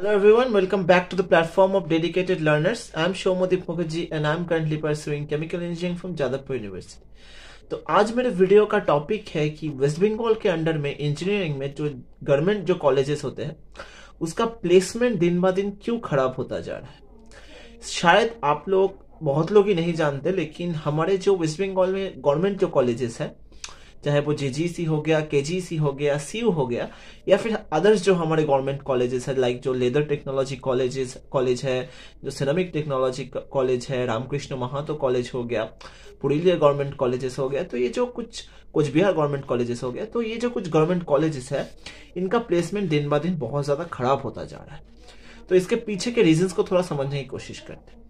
Hello everyone, welcome back to the platform of dedicated learners. I am Shomodip Mukherjee and I am currently pursuing chemical engineering from Jadavpur University. तो आज मेरे video का topic है कि waste Bengal के under में engineering में जो गवर्नमेंट जो कॉलेजेस होते हैं उसका प्लेसमेंट दिन ब दिन क्यों खराब होता जा रहा है शायद आप लोग बहुत लोग ही नहीं जानते लेकिन हमारे जो वेस्ट बंगाल में गवर्नमेंट जो कॉलेजेस हैं चाहे वो जे हो गया के हो गया सी हो गया या फिर अदर्स जो हमारे गवर्नमेंट कॉलेजेस है लाइक जो लेदर टेक्नोलॉजी कॉलेजेस कॉलेज है जो सिनेमिक टेक्नोलॉजी कॉलेज है रामकृष्ण महातो कॉलेज हो गया पुरुलिया गवर्नमेंट कॉलेजेस हो गया तो ये जो कुछ कुछ बिहार गवर्नमेंट कॉलेजेस हो गया तो ये जो कुछ गवर्नमेंट कॉलेजेस है इनका प्लेसमेंट दिन ब दिन बहुत ज़्यादा खराब होता जा रहा है तो इसके पीछे के रीजन को थोड़ा समझने की कोशिश करते हैं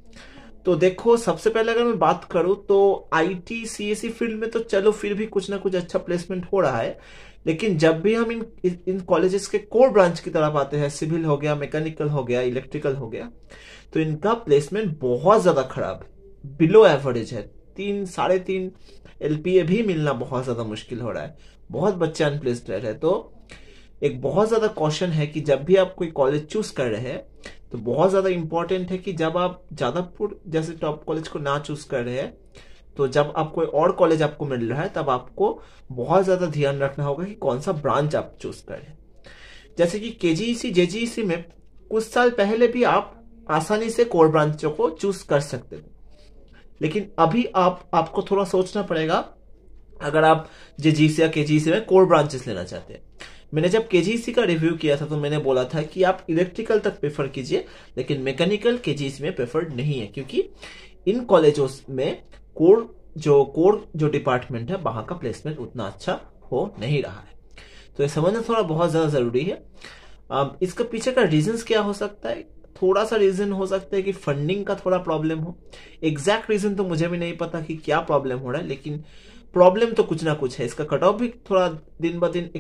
तो देखो सबसे पहले अगर मैं बात करूं तो आईटी सीएससी e फील्ड में तो चलो फिर भी कुछ ना कुछ अच्छा प्लेसमेंट हो रहा है लेकिन जब भी हम इन इन कॉलेजेस के कोर ब्रांच की तरफ आते हैं सिविल हो गया मैकेनिकल हो गया इलेक्ट्रिकल हो गया तो इनका प्लेसमेंट बहुत ज़्यादा खराब बिलो एवरेज है तीन साढ़े तीन एल भी मिलना बहुत ज़्यादा मुश्किल हो रहा है बहुत बच्चे अनप्लेस्ड रह रहे तो एक बहुत ज़्यादा क्वेश्चन है कि जब भी आप कोई कॉलेज चूज कर रहे हैं तो बहुत ज़्यादा इंपॉर्टेंट है कि जब आप जादवपुर जैसे टॉप कॉलेज को ना चूज कर रहे हैं तो जब आप कोई और कॉलेज आपको मिल रहा है तब आपको बहुत ज़्यादा ध्यान रखना होगा कि कौन सा ब्रांच आप चूज करें जैसे कि के जी ई में कुछ साल पहले भी आप आसानी से कोर ब्रांचों को चूज कर सकते थे लेकिन अभी आप आपको थोड़ा सोचना पड़ेगा अगर आप जे जी से या के जी से में कोर ब्रांचेस लेना चाहते हैं मैंने जब के e का रिव्यू किया था तो मैंने बोला था कि आप इलेक्ट्रिकल तक प्रेफर कीजिए लेकिन मैकेनिकल के e में प्रेफर नहीं है क्योंकि इन कॉलेजों में कोर जो कोर जो डिपार्टमेंट है वहां का प्लेसमेंट उतना अच्छा हो नहीं रहा है तो ये समझना थोड़ा बहुत ज़्यादा ज़रूरी है अब इसके पीछे का रीजन क्या हो सकता है थोड़ा सा रीजन हो सकता है कि फंडिंग का थोड़ा प्रॉब्लम हो एग्जैक्ट रीजन तो मुझे भी नहीं पता कि क्या प्रॉब्लम हो रहा है लेकिन प्रॉब्लम तो कुछ ना कुछ है इसका कट ऑफ भी थोड़ा दिन ब दिन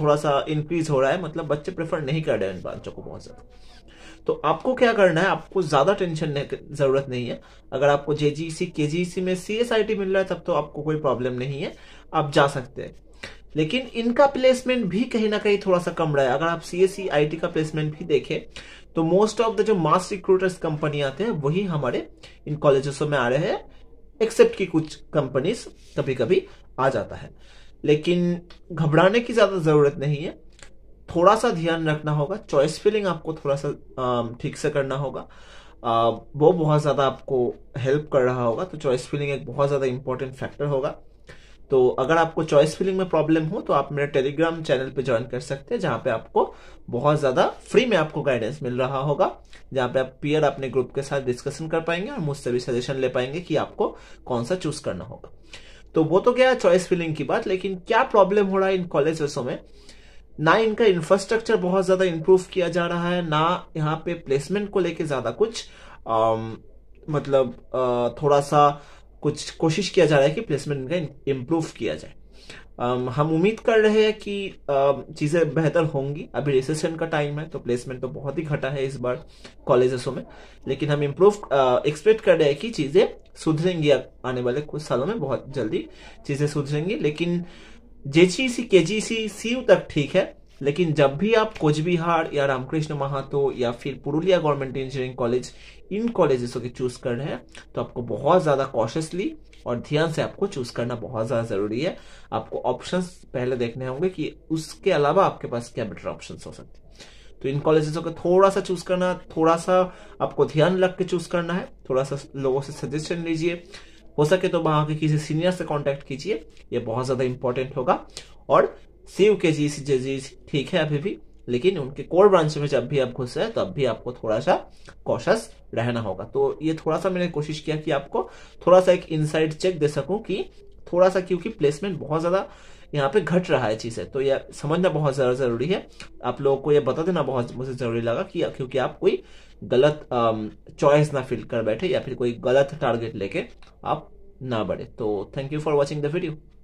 थोड़ा सा इंक्रीज हो रहा है मतलब बच्चे प्रेफर नहीं कर रहे हैं ब्रांचों को बहुत ज्यादा तो आपको क्या करना है आपको ज्यादा टेंशन जरूरत नहीं है अगर आपको जेजीसी केजीसी में टी मिल रहा है तब तो आपको कोई प्रॉब्लम नहीं है आप जा सकते हैं लेकिन इनका प्लेसमेंट भी कहीं ना कहीं थोड़ा सा कम रहा है अगर आप आई टी e का प्लेसमेंट भी देखें तो मोस्ट ऑफ द जो मास रिक्रूटर्स कंपनी आते हैं वही हमारे इन कॉलेजों में आ रहे हैं एक्सेप्ट की कुछ कंपनीज कभी कभी आ जाता है लेकिन घबराने की ज्यादा जरूरत नहीं है थोड़ा सा ध्यान रखना होगा चॉइस फिलिंग आपको थोड़ा सा ठीक से करना होगा वो बहुत ज़्यादा आपको हेल्प कर रहा होगा तो चॉइस फिलिंग एक बहुत ज़्यादा इंपॉर्टेंट फैक्टर होगा तो अगर आपको चॉइस फिलिंग में प्रॉब्लम हो तो आप मेरे टेलीग्राम चैनल पे ज्वाइन कर सकते हैं जहां पे आपको बहुत ज़्यादा फ्री में आपको गाइडेंस मिल रहा होगा जहां पे आप पियर अपने ग्रुप के साथ डिस्कशन कर पाएंगे और मुझसे भी सजेशन ले पाएंगे कि आपको कौन सा चूज करना होगा तो वो तो क्या चॉइस फिलिंग की बात लेकिन क्या प्रॉब्लम हो रहा है इन कॉलेज में ना इनका इंफ्रास्ट्रक्चर बहुत ज़्यादा इम्प्रूव किया जा रहा है ना यहाँ पे प्लेसमेंट को लेके ज़्यादा कुछ आ, मतलब आ, थोड़ा सा कुछ कोशिश किया जा रहा है कि प्लेसमेंट इनका इम्प्रूव किया जाए um, हम उम्मीद कर रहे हैं कि um, चीज़ें बेहतर होंगी अभी रिसेशन का टाइम है तो प्लेसमेंट तो बहुत ही घटा है इस बार कॉलेजेसों में लेकिन हम इम्प्रूव एक्सपेक्ट uh, कर रहे हैं कि चीज़ें सुधरेंगी आने वाले कुछ सालों में बहुत जल्दी चीज़ें सुधरेंगी लेकिन जे सी के जी सी यू तक ठीक है लेकिन जब भी आप कोचबिहार या रामकृष्ण महातो या फिर पुरुलिया गवर्नमेंट इंजीनियरिंग कॉलेज इन कॉलेजेस को चूज कर रहे हैं तो आपको बहुत ज्यादा कॉशियसली और ध्यान से आपको चूज करना बहुत ज्यादा जरूरी है आपको ऑप्शन पहले देखने होंगे कि उसके अलावा आपके पास क्या बेटर ऑप्शन हो सकते हैं तो इन कॉलेजेस को थोड़ा सा चूज करना थोड़ा सा आपको ध्यान रख के चूज करना है थोड़ा सा लोगों से सजेशन लीजिए हो सके तो वहां के किसी सीनियर से कांटेक्ट कीजिए ये बहुत ज्यादा इंपॉर्टेंट होगा और सीव के जीस जजीज ठीक है अभी भी लेकिन उनके कोर ब्रांच में जब भी आप घुस रहे तब भी आपको थोड़ा सा कॉशस रहना होगा तो ये थोड़ा सा मैंने कोशिश किया कि आपको थोड़ा सा एक इनसाइड चेक दे सकूं कि थोड़ा सा क्योंकि प्लेसमेंट बहुत ज्यादा यहाँ पे घट रहा है चीजें तो यह समझना बहुत ज्यादा जरूरी है आप लोगों को यह बता देना बहुत मुझे जरूरी लगा कि क्योंकि आप कोई गलत चॉइस ना फील कर बैठे या फिर कोई गलत टारगेट लेके आप ना बढ़े तो thank you for watching the video